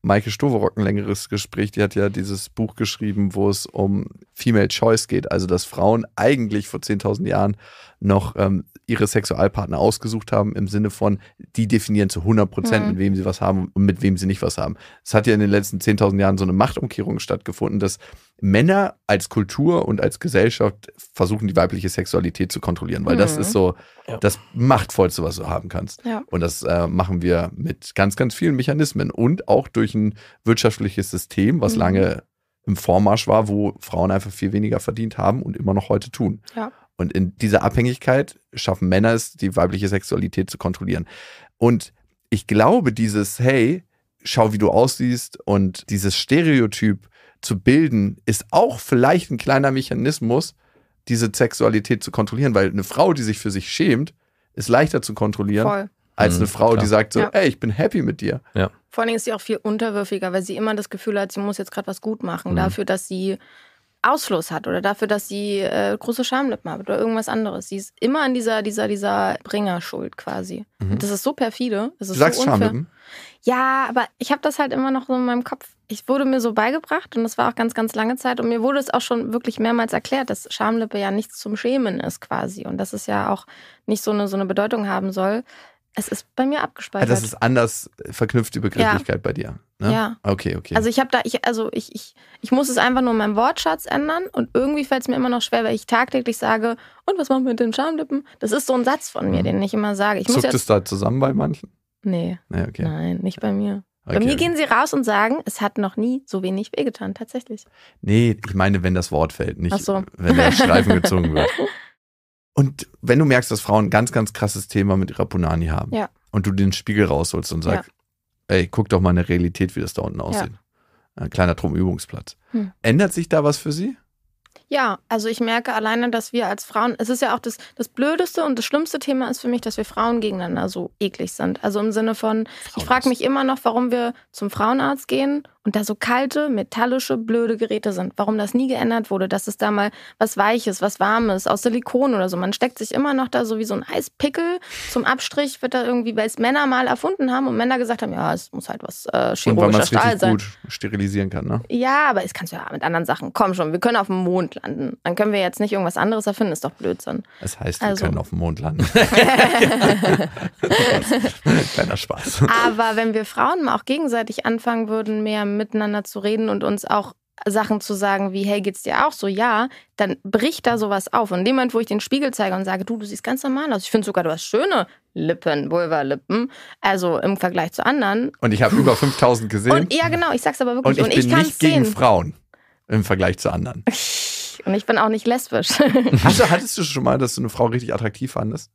Maike Stoverock ein längeres Gespräch. Die hat ja dieses Buch geschrieben, wo es um Female Choice geht. Also, dass Frauen eigentlich vor 10.000 Jahren noch ähm, ihre Sexualpartner ausgesucht haben, im Sinne von, die definieren zu 100 Prozent, mhm. mit wem sie was haben und mit wem sie nicht was haben. Es hat ja in den letzten 10.000 Jahren so eine Machtumkehrung stattgefunden, dass Männer als Kultur und als Gesellschaft versuchen, die weibliche Sexualität zu kontrollieren, weil mhm. das ist so ja. das Machtvollste, was du haben kannst. Ja. Und das äh, machen wir mit ganz, ganz vielen Mechanismen und auch durch ein wirtschaftliches System, was mhm. lange im Vormarsch war, wo Frauen einfach viel weniger verdient haben und immer noch heute tun. Ja. Und in dieser Abhängigkeit schaffen Männer es, die weibliche Sexualität zu kontrollieren. Und ich glaube, dieses, hey, schau, wie du aussiehst und dieses Stereotyp, zu bilden, ist auch vielleicht ein kleiner Mechanismus, diese Sexualität zu kontrollieren, weil eine Frau, die sich für sich schämt, ist leichter zu kontrollieren. Voll. Als eine mhm, Frau, klar. die sagt so, ja. ey, ich bin happy mit dir. Ja. Vor allen Dingen ist sie auch viel unterwürfiger, weil sie immer das Gefühl hat, sie muss jetzt gerade was gut machen mhm. dafür, dass sie Ausfluss hat oder dafür, dass sie äh, große Schamlippen hat oder irgendwas anderes. Sie ist immer an dieser, dieser, dieser Bringerschuld quasi. Mhm. Das ist so perfide. Ist du so sagst unfair. Schamlippen? Ja, aber ich habe das halt immer noch so in meinem Kopf. Ich wurde mir so beigebracht und das war auch ganz, ganz lange Zeit und mir wurde es auch schon wirklich mehrmals erklärt, dass Schamlippe ja nichts zum Schämen ist quasi und dass es ja auch nicht so eine, so eine Bedeutung haben soll. Es ist bei mir abgespeichert. Also das ist anders verknüpft die Begrifflichkeit ja. bei dir. Ne? Ja. Okay, okay. Also ich habe da, ich, also ich, ich, ich muss es einfach nur in meinem Wortschatz ändern und irgendwie fällt es mir immer noch schwer, weil ich tagtäglich sage, und was machen wir mit den Schamlippen? Das ist so ein Satz von mir, mhm. den ich immer sage. Ich Zuckt muss es da zusammen bei manchen? Nee. nee okay. Nein, nicht bei mir. Okay. Bei mir gehen sie raus und sagen, es hat noch nie so wenig wehgetan, tatsächlich. Nee, ich meine, wenn das Wort fällt, nicht so. wenn der Streifen gezogen wird. Und wenn du merkst, dass Frauen ein ganz, ganz krasses Thema mit ihrer Punani haben ja. und du den Spiegel rausholst und sagst, ja. ey, guck doch mal in der Realität, wie das da unten aussieht. Ja. Ein kleiner Drumübungsplatz. Hm. Ändert sich da was für sie? Ja, also ich merke alleine, dass wir als Frauen, es ist ja auch das, das blödeste und das schlimmste Thema ist für mich, dass wir Frauen gegeneinander so eklig sind. Also im Sinne von, Frauenarzt. ich frage mich immer noch, warum wir zum Frauenarzt gehen und da so kalte, metallische, blöde Geräte sind. Warum das nie geändert wurde, dass es da mal was Weiches, was Warmes, aus Silikon oder so. Man steckt sich immer noch da so wie so ein Eispickel zum Abstrich, wird da irgendwie, weil es Männer mal erfunden haben und Männer gesagt haben, ja, es muss halt was äh, chirurgischer Stahl sein. gut sterilisieren kann, ne? Ja, aber es kannst du ja mit anderen Sachen. Komm schon, wir können auf dem Mond landen. Dann können wir jetzt nicht irgendwas anderes erfinden, ist doch Blödsinn. Das heißt, also. wir können auf dem Mond landen. Kleiner Spaß. Aber wenn wir Frauen mal auch gegenseitig anfangen würden, mehr miteinander zu reden und uns auch Sachen zu sagen wie, hey, geht's dir auch so? Ja, dann bricht da sowas auf. Und in dem Moment, wo ich den Spiegel zeige und sage, du, du siehst ganz normal aus. Ich finde sogar, du hast schöne Lippen, Vulva-Lippen. Also im Vergleich zu anderen. Und ich habe über 5000 gesehen. Und, ja, genau. Ich sag's aber wirklich. Und ich, und ich bin nicht gegen Frauen im Vergleich zu anderen. Und ich bin auch nicht lesbisch. also hattest du schon mal, dass du eine Frau richtig attraktiv fandest?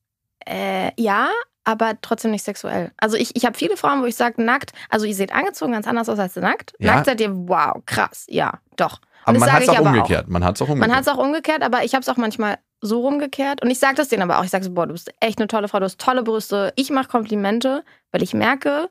Äh, ja, aber trotzdem nicht sexuell. Also ich, ich habe viele Frauen, wo ich sage, nackt, also ihr seht angezogen ganz anders aus als nackt. Ja. Nackt seid ihr, wow, krass, ja, doch. aber man hat es auch umgekehrt. Man hat es auch umgekehrt. Man hat es auch umgekehrt, aber ich habe es auch manchmal so rumgekehrt. Und ich sage das denen aber auch. Ich sage so, boah, du bist echt eine tolle Frau, du hast tolle Brüste. Ich mache Komplimente, weil ich merke,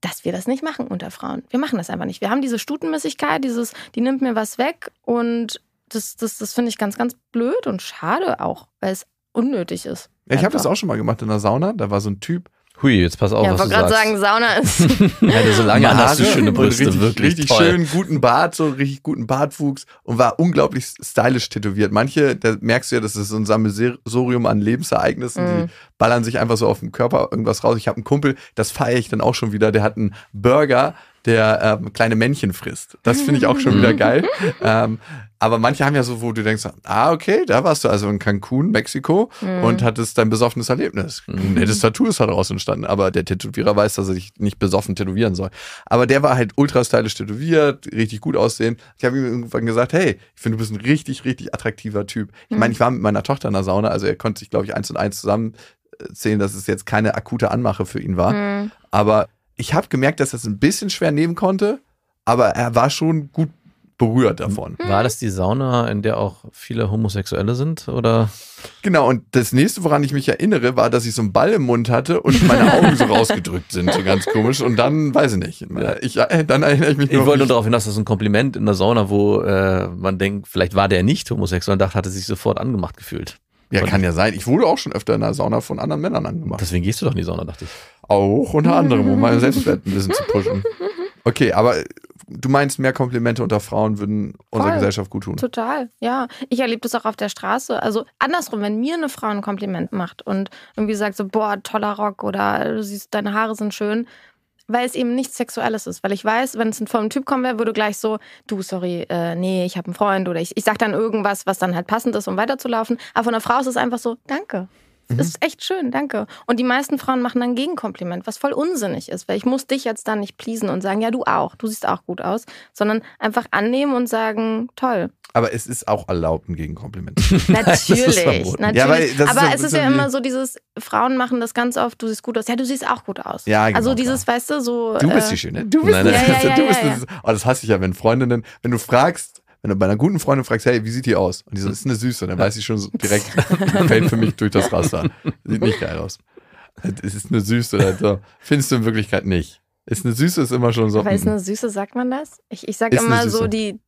dass wir das nicht machen unter Frauen. Wir machen das einfach nicht. Wir haben diese Stutenmäßigkeit, dieses, die nimmt mir was weg. Und das, das, das finde ich ganz, ganz blöd und schade auch, weil es unnötig ist. Ja, ich habe das auch schon mal gemacht in der Sauna. Da war so ein Typ. Hui, jetzt pass auf, ja, was du sagst. Ich wollte gerade sagen, Sauna ist. ja, so lange Haare hast du schöne Brüste, richtig, wirklich Richtig toll. schön, guten Bart, so richtig guten Bartwuchs und war unglaublich stylisch tätowiert. Manche, da merkst du ja, das ist so ein Sammelsurium an Lebensereignissen, mm. die mhm. ballern sich einfach so auf dem Körper irgendwas raus. Ich habe einen Kumpel, das feiere ich dann auch schon wieder, der hat einen Burger, der ähm, kleine Männchen frisst. Das finde ich auch schon wieder geil. Ähm, aber manche haben ja so, wo du denkst, ah, okay, da warst du also in Cancun, Mexiko mhm. und hattest dein besoffenes Erlebnis. Ein mhm. nettes Tattoo ist daraus halt entstanden, aber der Tätowierer weiß, dass er sich nicht besoffen tätowieren soll. Aber der war halt ultra stylisch tätowiert, richtig gut aussehen. Ich habe ihm irgendwann gesagt, hey, ich finde, du bist ein richtig, richtig attraktiver Typ. Ich mhm. meine, ich war mit meiner Tochter in der Sauna, also er konnte sich, glaube ich, eins und eins zusammenzählen, äh, dass es jetzt keine akute Anmache für ihn war. Mhm. Aber ich habe gemerkt, dass er es ein bisschen schwer nehmen konnte, aber er war schon gut berührt hm. davon. War das die Sauna, in der auch viele Homosexuelle sind? Oder? Genau, und das nächste, woran ich mich erinnere, war, dass ich so einen Ball im Mund hatte und meine Augen so rausgedrückt sind, so ganz komisch. Und dann, weiß ich nicht. Ich, äh, dann erinnere ich mich nur. Ich wollte nur darauf hin, dass das ein Kompliment in der Sauna, wo äh, man denkt, vielleicht war der nicht homosexuell und dachte, hat er sich sofort angemacht gefühlt. Ja, kann ja sein. Ich wurde auch schon öfter in der Sauna von anderen Männern angemacht. Deswegen gehst du doch in die Sauna, dachte ich. Auch unter anderem, um mein Selbstwert ein bisschen zu pushen. Okay, aber du meinst, mehr Komplimente unter Frauen würden unserer Gesellschaft gut tun. Total, ja. Ich erlebe das auch auf der Straße. Also andersrum, wenn mir eine Frau ein Kompliment macht und irgendwie sagt so, boah, toller Rock oder du siehst, deine Haare sind schön, weil es eben nichts Sexuelles ist. Weil ich weiß, wenn es von einem Typ kommen wäre, würde gleich so, du, sorry, äh, nee, ich habe einen Freund oder ich, ich sag dann irgendwas, was dann halt passend ist, um weiterzulaufen. Aber von einer Frau ist es einfach so, danke. Mhm. Ist echt schön, danke. Und die meisten Frauen machen dann ein Gegenkompliment, was voll unsinnig ist, weil ich muss dich jetzt dann nicht pleasen und sagen, ja, du auch, du siehst auch gut aus, sondern einfach annehmen und sagen, toll. Aber es ist auch erlaubt, ein Gegenkompliment. natürlich, natürlich. Ja, aber es ist ja immer so dieses, Frauen machen das ganz oft, du siehst gut aus, ja, du siehst auch gut aus. Ja, genau, Also dieses, klar. weißt du, so... Du bist die äh, Schöne. Du bist nein, nein, ja, ja, ja, du bist das, oh, das hasse ich ja, wenn Freundinnen, wenn du fragst, wenn du bei einer guten Freundin fragst, hey, wie sieht die aus? Und die so, ist eine Süße, dann weiß ich schon so direkt, fällt für mich durch das Raster. Sieht nicht geil aus. Es ist eine Süße, also findest du in Wirklichkeit nicht. Ist eine Süße ist immer schon so. Weil ist hm. eine Süße, sagt man das? Ich, ich sag immer so, die,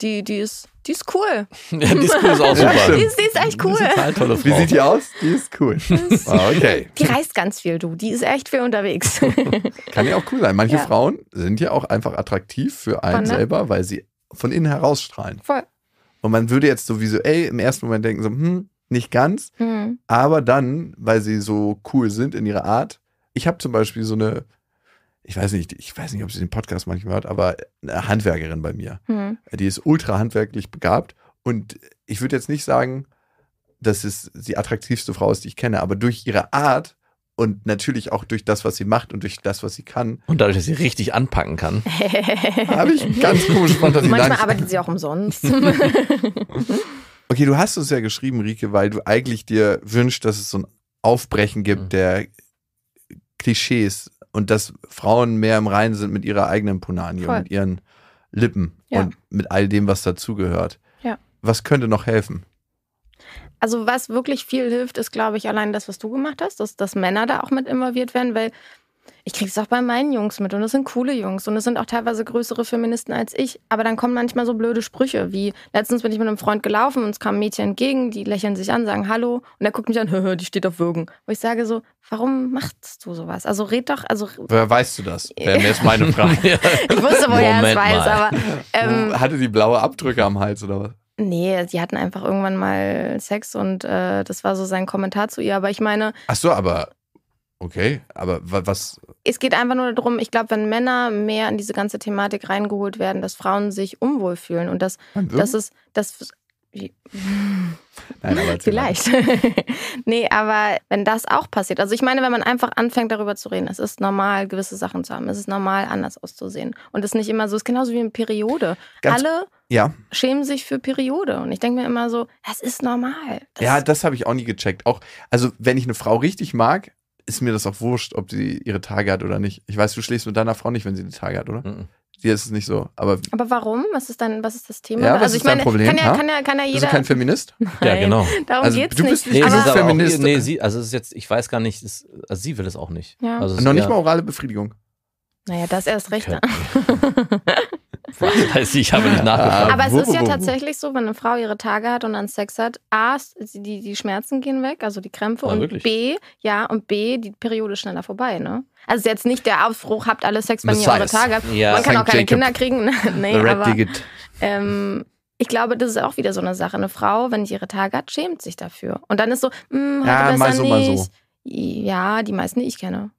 die, die ist, die ist cool. Ja, die ist cool ist auch super. die, ist, die ist echt cool. Ist tolle Wie sieht die aus? Die ist cool. ah, okay. Die reist ganz viel, du. Die ist echt viel unterwegs. Kann ja auch cool sein. Manche ja. Frauen sind ja auch einfach attraktiv für einen Wonder. selber, weil sie von innen herausstrahlen. Voll. Und man würde jetzt so visuell im ersten Moment denken, so, hm, nicht ganz. Mhm. Aber dann, weil sie so cool sind in ihrer Art, ich habe zum Beispiel so eine, ich weiß nicht, ich weiß nicht, ob sie den Podcast manchmal hört, aber eine Handwerkerin bei mir. Mhm. Die ist ultra handwerklich begabt. Und ich würde jetzt nicht sagen, dass es die attraktivste Frau ist, die ich kenne, aber durch ihre Art und natürlich auch durch das, was sie macht und durch das, was sie kann. Und dadurch, dass sie richtig anpacken kann. habe ich ganz komische Fantasie. Manchmal Nein, arbeitet sie auch umsonst. okay, du hast uns ja geschrieben, Rike, weil du eigentlich dir wünschst, dass es so ein Aufbrechen gibt mhm. der Klischees und dass Frauen mehr im Reinen sind mit ihrer eigenen Punani Voll. und ihren Lippen ja. und mit all dem, was dazugehört. Ja. Was könnte noch helfen? Also was wirklich viel hilft, ist, glaube ich, allein das, was du gemacht hast, dass, dass Männer da auch mit involviert werden, weil ich kriege es auch bei meinen Jungs mit und es sind coole Jungs und es sind auch teilweise größere Feministen als ich. Aber dann kommen manchmal so blöde Sprüche wie, letztens bin ich mit einem Freund gelaufen und es kamen Mädchen entgegen, die lächeln sich an, sagen Hallo und er guckt mich an, hö, die steht auf Würgen. Wo ich sage so, warum machst du sowas? Also red doch, also... Woher weißt du das? Wäre mir jetzt meine Frage. ich wusste, woher er es weiß, aber... Ähm, Hatte die blaue Abdrücke am Hals oder was? Nee, sie hatten einfach irgendwann mal Sex und äh, das war so sein Kommentar zu ihr. Aber ich meine. Ach so, aber. Okay, aber was? Es geht einfach nur darum, ich glaube, wenn Männer mehr in diese ganze Thematik reingeholt werden, dass Frauen sich unwohl fühlen und dass, also? dass es, dass Nein, aber vielleicht. nee, aber wenn das auch passiert. Also ich meine, wenn man einfach anfängt darüber zu reden, es ist normal, gewisse Sachen zu haben. Es ist normal, anders auszusehen. Und es ist nicht immer so, es ist genauso wie eine Periode. Ganz Alle ja. schämen sich für Periode. Und ich denke mir immer so, das ist normal. Das ja, das habe ich auch nie gecheckt. Auch, also wenn ich eine Frau richtig mag, ist mir das auch wurscht, ob sie ihre Tage hat oder nicht. Ich weiß, du schläfst mit deiner Frau nicht, wenn sie die Tage hat, oder? Mhm. Dir ist es nicht so. Aber, aber warum? Was ist dann, was ist das Thema? Ja, was also ist ich meine, Problem? Kann ja, kann ja, kann ja jeder. Bist du kein Feminist? Nein, ja, genau. Darum also, geht's du nicht. bist nicht. Nee, aber Feminist. Auch, nee, sie, also es ist jetzt, ich weiß gar nicht, ist, also sie will es auch nicht. Ja. Also es, Noch nicht ja. mal orale Befriedigung. Naja, das erst recht. Okay. Ne? Was weiß ich, habe nicht äh, nachgefragt. Aber es ist ja tatsächlich so, wenn eine Frau ihre Tage hat und dann Sex hat, A, die, die Schmerzen gehen weg, also die Krämpfe ah, und wirklich? B, ja, und B, die Periode ist schneller vorbei, ne? Also jetzt nicht der Ausbruch, habt alle Sex, wenn ihr eure Tage habt. Ja, Man kann auch keine Jacob Kinder kriegen. Ne? nee, aber ähm, ich glaube, das ist auch wieder so eine Sache. Eine Frau, wenn die ihre Tage hat, schämt sich dafür. Und dann ist so, hm, heute ja, besser mal so, nicht. Mal so. Ja, die meisten, die ich kenne.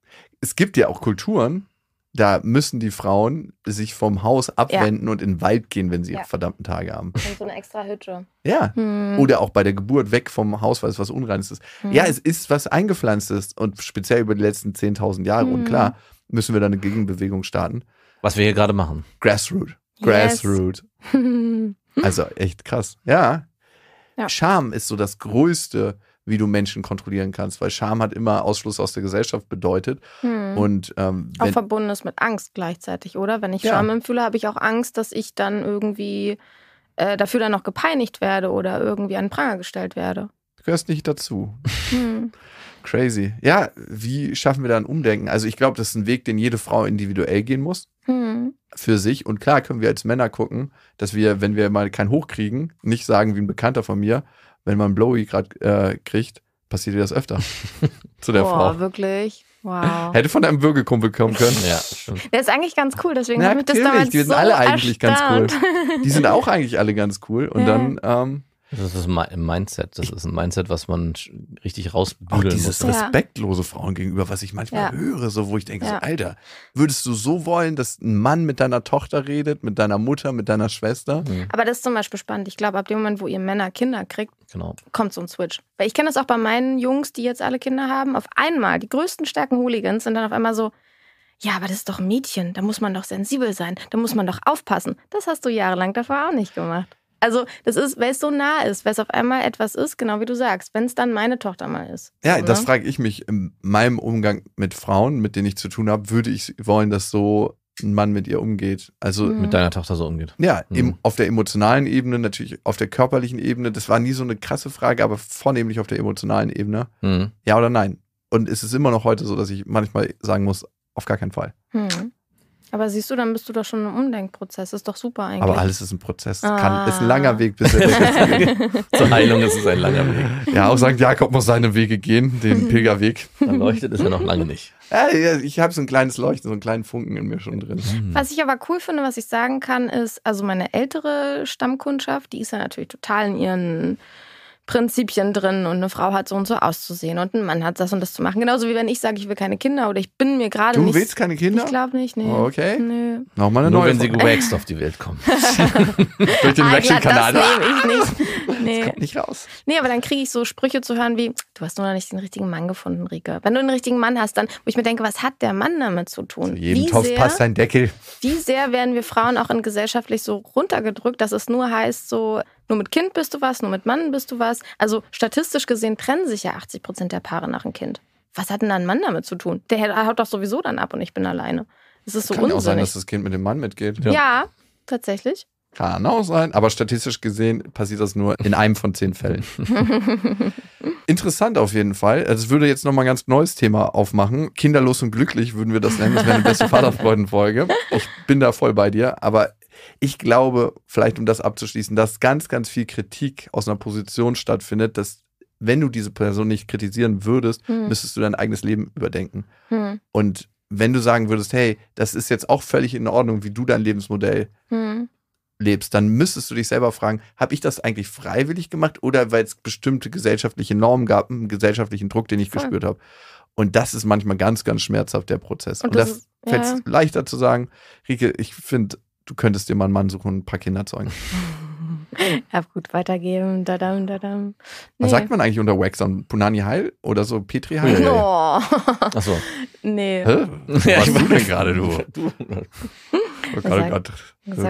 Es gibt ja auch Kulturen, da müssen die Frauen sich vom Haus abwenden ja. und in den Wald gehen, wenn sie ja. ihre verdammten Tage haben. Und so eine extra Hütte. Ja. Hm. Oder auch bei der Geburt weg vom Haus, weil es was Unreines ist. Hm. Ja, es ist was Eingepflanztes und speziell über die letzten 10.000 Jahre. Hm. Und klar, müssen wir da eine Gegenbewegung starten. Was wir hier gerade machen. Grassroot. Grassroot. Yes. also echt krass. Ja. ja. Scham ist so das größte wie du Menschen kontrollieren kannst, weil Scham hat immer Ausschluss aus der Gesellschaft bedeutet. Hm. Und, ähm, auch verbunden ist mit Angst gleichzeitig, oder? Wenn ich ja. Scham empfühle, habe ich auch Angst, dass ich dann irgendwie äh, dafür dann noch gepeinigt werde oder irgendwie an den Pranger gestellt werde. Du gehörst nicht dazu. Hm. Crazy. Ja, wie schaffen wir da ein Umdenken? Also ich glaube, das ist ein Weg, den jede Frau individuell gehen muss. Hm. Für sich. Und klar können wir als Männer gucken, dass wir, wenn wir mal keinen kriegen, nicht sagen wie ein Bekannter von mir, wenn man Blowy gerade äh, kriegt, passiert dir das öfter. zu der oh, Frau. Oh, wirklich? Wow. Hätte von einem Würgekumpel kommen können. ja, stimmt. Der ist eigentlich ganz cool, deswegen ja, habe ich das damals Die sind so alle eigentlich erstaunt. ganz cool. Die sind auch eigentlich alle ganz cool. Und ja. dann ähm, das ist ein Mindset. Das ist ein Mindset, was man richtig rausbügeln muss. Oh, dieses muss. respektlose Frauen gegenüber, was ich manchmal ja. höre, so wo ich denke, ja. so, Alter, würdest du so wollen, dass ein Mann mit deiner Tochter redet, mit deiner Mutter, mit deiner Schwester? Mhm. Aber das ist zum Beispiel spannend. Ich glaube, ab dem Moment, wo ihr Männer Kinder kriegt, genau. kommt so ein Switch. Weil ich kenne das auch bei meinen Jungs, die jetzt alle Kinder haben. Auf einmal, die größten Stärken Hooligans sind dann auf einmal so, ja, aber das ist doch ein Mädchen, da muss man doch sensibel sein, da muss man doch aufpassen. Das hast du jahrelang davor auch nicht gemacht. Also, das ist, weil es so nah ist, weil es auf einmal etwas ist, genau wie du sagst, wenn es dann meine Tochter mal ist. Ja, so, das ne? frage ich mich. In meinem Umgang mit Frauen, mit denen ich zu tun habe, würde ich wollen, dass so ein Mann mit ihr umgeht. Also mhm. mit deiner Tochter so umgeht. Ja, mhm. eben auf der emotionalen Ebene, natürlich auf der körperlichen Ebene. Das war nie so eine krasse Frage, aber vornehmlich auf der emotionalen Ebene. Mhm. Ja oder nein? Und es ist immer noch heute so, dass ich manchmal sagen muss, auf gar keinen Fall. Mhm. Aber siehst du, dann bist du doch schon im Umdenkprozess. Ist doch super eigentlich. Aber alles ist ein Prozess. Ah. Kann, ist ein langer Weg bis Zur Heilung ist es ein langer Weg. Ja, auch St. Jakob muss seine Wege gehen, den Pilgerweg. Dann leuchtet es ja noch lange nicht. Ja, ich habe so ein kleines Leuchten, so einen kleinen Funken in mir schon mhm. drin. Was ich aber cool finde, was ich sagen kann, ist, also meine ältere Stammkundschaft, die ist ja natürlich total in ihren Prinzipien drin und eine Frau hat so und so auszusehen und ein Mann hat das und das zu machen. Genauso wie wenn ich sage, ich will keine Kinder oder ich bin mir gerade du nicht. Du willst keine Kinder? Ich glaube nicht, nee. Okay. Nee. Nochmal eine Nur neue. wenn Frage. sie gewaxt auf die Welt kommt. Durch den ah, Wechselkanal. Das nehme ich nicht. Nee. Das kommt nicht raus. Nee, aber dann kriege ich so Sprüche zu hören wie, du hast nur noch nicht den richtigen Mann gefunden, Rieke. Wenn du einen richtigen Mann hast, dann, wo ich mir denke, was hat der Mann damit zu tun? Zu jedem wie Topf sehr, passt ein Deckel. Wie sehr werden wir Frauen auch in gesellschaftlich so runtergedrückt, dass es nur heißt so, nur mit Kind bist du was, nur mit Mann bist du was. Also statistisch gesehen trennen sich ja 80 Prozent der Paare nach einem Kind. Was hat denn da ein Mann damit zu tun? Der haut doch sowieso dann ab und ich bin alleine. Das ist so Kann unsinnig. Kann auch sein, dass das Kind mit dem Mann mitgeht. ja, ja tatsächlich. Kann auch sein, aber statistisch gesehen passiert das nur in einem von zehn Fällen. Interessant auf jeden Fall. Das also würde jetzt nochmal ein ganz neues Thema aufmachen. Kinderlos und glücklich würden wir das nennen. Das wäre eine beste Vaterfreundenfolge. Ich bin da voll bei dir, aber ich glaube, vielleicht um das abzuschließen, dass ganz, ganz viel Kritik aus einer Position stattfindet, dass wenn du diese Person nicht kritisieren würdest, hm. müsstest du dein eigenes Leben überdenken. Hm. Und wenn du sagen würdest, hey, das ist jetzt auch völlig in Ordnung, wie du dein Lebensmodell hm. lebst, dann müsstest du dich selber fragen, habe ich das eigentlich freiwillig gemacht oder weil es bestimmte gesellschaftliche Normen gab, einen gesellschaftlichen Druck, den ich Voll. gespürt habe. Und das ist manchmal ganz, ganz schmerzhaft, der Prozess. Und, Und das, das fällt ja. leichter zu sagen, Rike, ich finde du könntest dir mal einen Mann suchen und ein paar Kinder zeugen. Ja, gut, weitergeben, dadam, dadam. Nee. Was sagt man eigentlich unter Wax an? Punani Heil oder so Petri Heil? No. Oh. Achso. Nee. Hä? Was ja, warst du denn gerade, du? du. Oh Gott, oh Gott.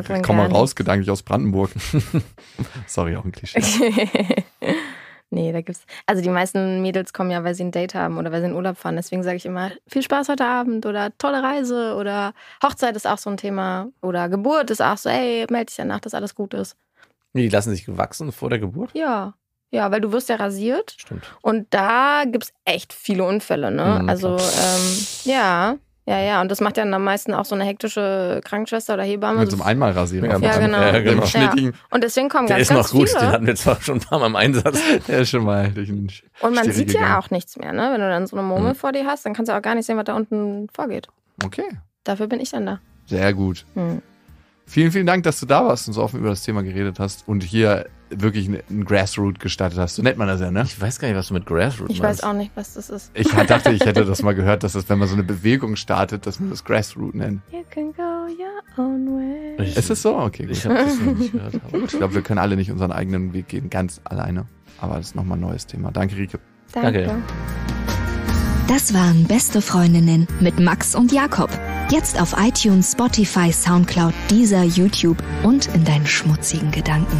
Ich komm mal raus, gedanklich aus Brandenburg. Sorry, auch ein Klischee. Nee, da gibt's. Also die meisten Mädels kommen ja, weil sie ein Date haben oder weil sie in Urlaub fahren. Deswegen sage ich immer, viel Spaß heute Abend oder tolle Reise oder Hochzeit ist auch so ein Thema. Oder Geburt ist auch so, ey, melde dich danach, dass alles gut ist. die lassen sich gewachsen vor der Geburt? Ja. Ja, weil du wirst ja rasiert. Stimmt. Und da gibt es echt viele Unfälle, ne? Mhm, also, ähm, ja. Ja, ja, und das macht ja am meisten auch so eine hektische Krankenschwester oder Hebamme. Mit so einem Einmalrasierer. Ja, ja, genau. Ja, genau. Ja. Und deswegen kommen der ganz, ganz Der ist noch gut, den hatten wir zwar schon ein paar Mal im Einsatz. Der ist schon mal durch den Und man sieht gegangen. ja auch nichts mehr, ne? Wenn du dann so eine Murmel mhm. vor dir hast, dann kannst du auch gar nicht sehen, was da unten vorgeht. Okay. Dafür bin ich dann da. Sehr gut. Mhm. Vielen, vielen Dank, dass du da warst und so offen über das Thema geredet hast und hier wirklich ein Grassroot gestartet hast. So nennt man das ja, ne? Ich weiß gar nicht, was du mit Grassroot Ich meinst. weiß auch nicht, was das ist. Ich dachte, ich hätte das mal gehört, dass das, wenn man so eine Bewegung startet, dass man das Grassroot nennt. You can go your own way. Ich, ist das so? Okay, gut. Ich habe das noch nicht gehört. ich glaube, wir können alle nicht unseren eigenen Weg gehen, ganz alleine. Aber das ist nochmal ein neues Thema. Danke, Rike. Danke. Danke. Das waren Beste Freundinnen mit Max und Jakob. Jetzt auf iTunes, Spotify, Soundcloud, dieser YouTube und in deinen schmutzigen Gedanken.